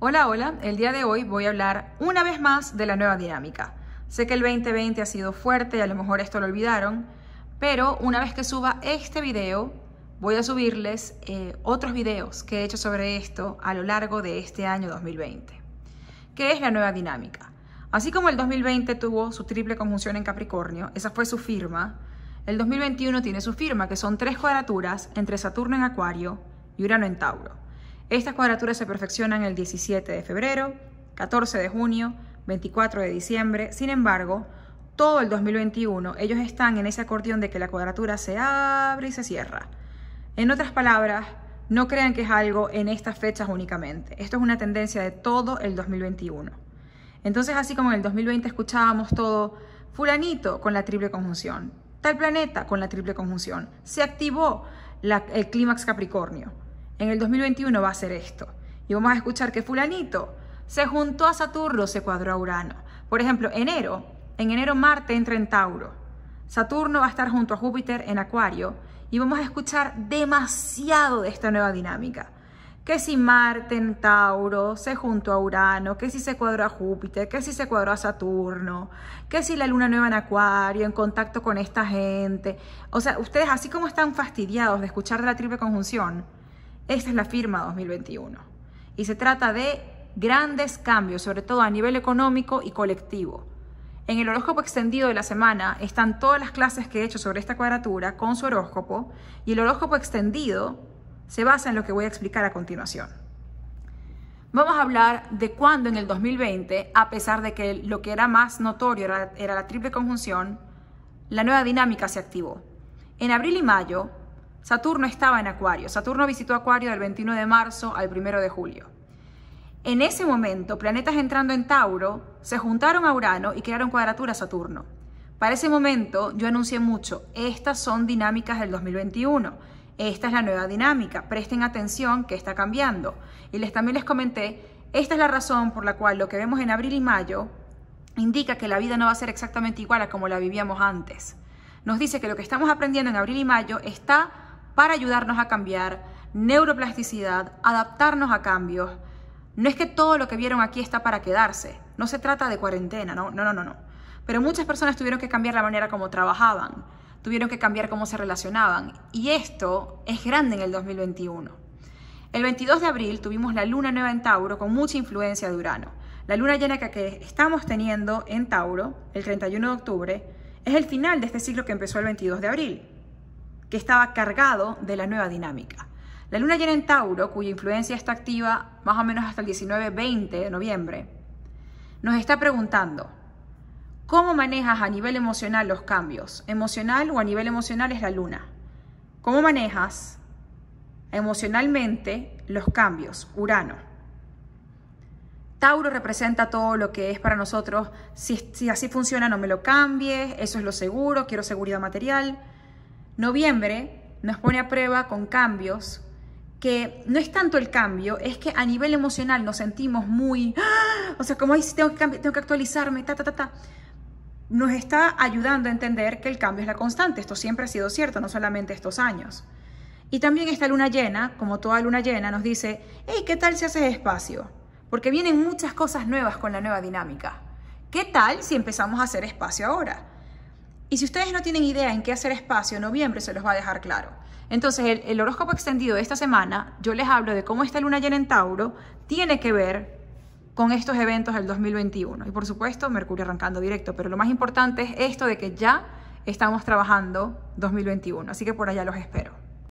Hola, hola, el día de hoy voy a hablar una vez más de la nueva dinámica. Sé que el 2020 ha sido fuerte, y a lo mejor esto lo olvidaron, pero una vez que suba este video, voy a subirles eh, otros videos que he hecho sobre esto a lo largo de este año 2020. ¿Qué es la nueva dinámica? Así como el 2020 tuvo su triple conjunción en Capricornio, esa fue su firma, el 2021 tiene su firma, que son tres cuadraturas entre Saturno en Acuario y Urano en Tauro. Estas cuadraturas se perfeccionan el 17 de febrero, 14 de junio, 24 de diciembre. Sin embargo, todo el 2021 ellos están en ese acordeón de que la cuadratura se abre y se cierra. En otras palabras, no crean que es algo en estas fechas únicamente. Esto es una tendencia de todo el 2021. Entonces, así como en el 2020 escuchábamos todo, fulanito con la triple conjunción, tal planeta con la triple conjunción, se activó el clímax Capricornio en el 2021 va a ser esto. Y vamos a escuchar que fulanito se juntó a Saturno, se cuadró a Urano. Por ejemplo, enero, en enero Marte entra en Tauro. Saturno va a estar junto a Júpiter en Acuario y vamos a escuchar demasiado de esta nueva dinámica. Que si Marte en Tauro se juntó a Urano, que si se cuadró a Júpiter, que si se cuadró a Saturno, que si la luna nueva en Acuario, en contacto con esta gente. O sea, ustedes así como están fastidiados de escuchar de la triple conjunción, esta es la firma 2021. Y se trata de grandes cambios, sobre todo a nivel económico y colectivo. En el horóscopo extendido de la semana están todas las clases que he hecho sobre esta cuadratura con su horóscopo y el horóscopo extendido se basa en lo que voy a explicar a continuación. Vamos a hablar de cuándo en el 2020, a pesar de que lo que era más notorio era, era la triple conjunción, la nueva dinámica se activó. En abril y mayo, Saturno estaba en Acuario. Saturno visitó Acuario del 21 de marzo al 1 de julio. En ese momento, planetas entrando en Tauro se juntaron a Urano y crearon cuadratura a Saturno. Para ese momento yo anuncié mucho, estas son dinámicas del 2021, esta es la nueva dinámica, presten atención que está cambiando. Y les, también les comenté, esta es la razón por la cual lo que vemos en abril y mayo indica que la vida no va a ser exactamente igual a como la vivíamos antes. Nos dice que lo que estamos aprendiendo en abril y mayo está para ayudarnos a cambiar, neuroplasticidad, adaptarnos a cambios. No es que todo lo que vieron aquí está para quedarse, no se trata de cuarentena, no, no, no, no. Pero muchas personas tuvieron que cambiar la manera como trabajaban, tuvieron que cambiar cómo se relacionaban y esto es grande en el 2021. El 22 de abril tuvimos la luna nueva en Tauro con mucha influencia de Urano. La luna llena que estamos teniendo en Tauro el 31 de octubre es el final de este ciclo que empezó el 22 de abril que estaba cargado de la nueva dinámica. La luna llena en Tauro, cuya influencia está activa más o menos hasta el 19-20 de noviembre, nos está preguntando, ¿cómo manejas a nivel emocional los cambios? Emocional o a nivel emocional es la luna. ¿Cómo manejas emocionalmente los cambios? Urano. Tauro representa todo lo que es para nosotros, si, así funciona no me lo cambies, eso es lo seguro, quiero seguridad material. Noviembre nos pone a prueba con cambios, que no es tanto el cambio, es que a nivel emocional nos sentimos muy, ¡ah! o sea, como dice tengo que, tengo que actualizarme, ta, ta, ta, ta. Nos está ayudando a entender que el cambio es la constante, esto siempre ha sido cierto, no solamente estos años. Y también esta luna llena, como toda luna llena, nos dice, hey, ¿qué tal si haces espacio? Porque vienen muchas cosas nuevas con la nueva dinámica. ¿Qué tal si empezamos a hacer espacio ahora? Y si ustedes no tienen idea en qué hacer espacio, noviembre se los va a dejar claro. Entonces, el, horóscopo extendido de esta semana, yo les hablo de cómo esta luna llena en Tauro tiene que ver con estos eventos del 2021. Y por supuesto, Mercurio arrancando directo, pero lo más importante es esto de que ya estamos trabajando 2021. Así que por allá los espero.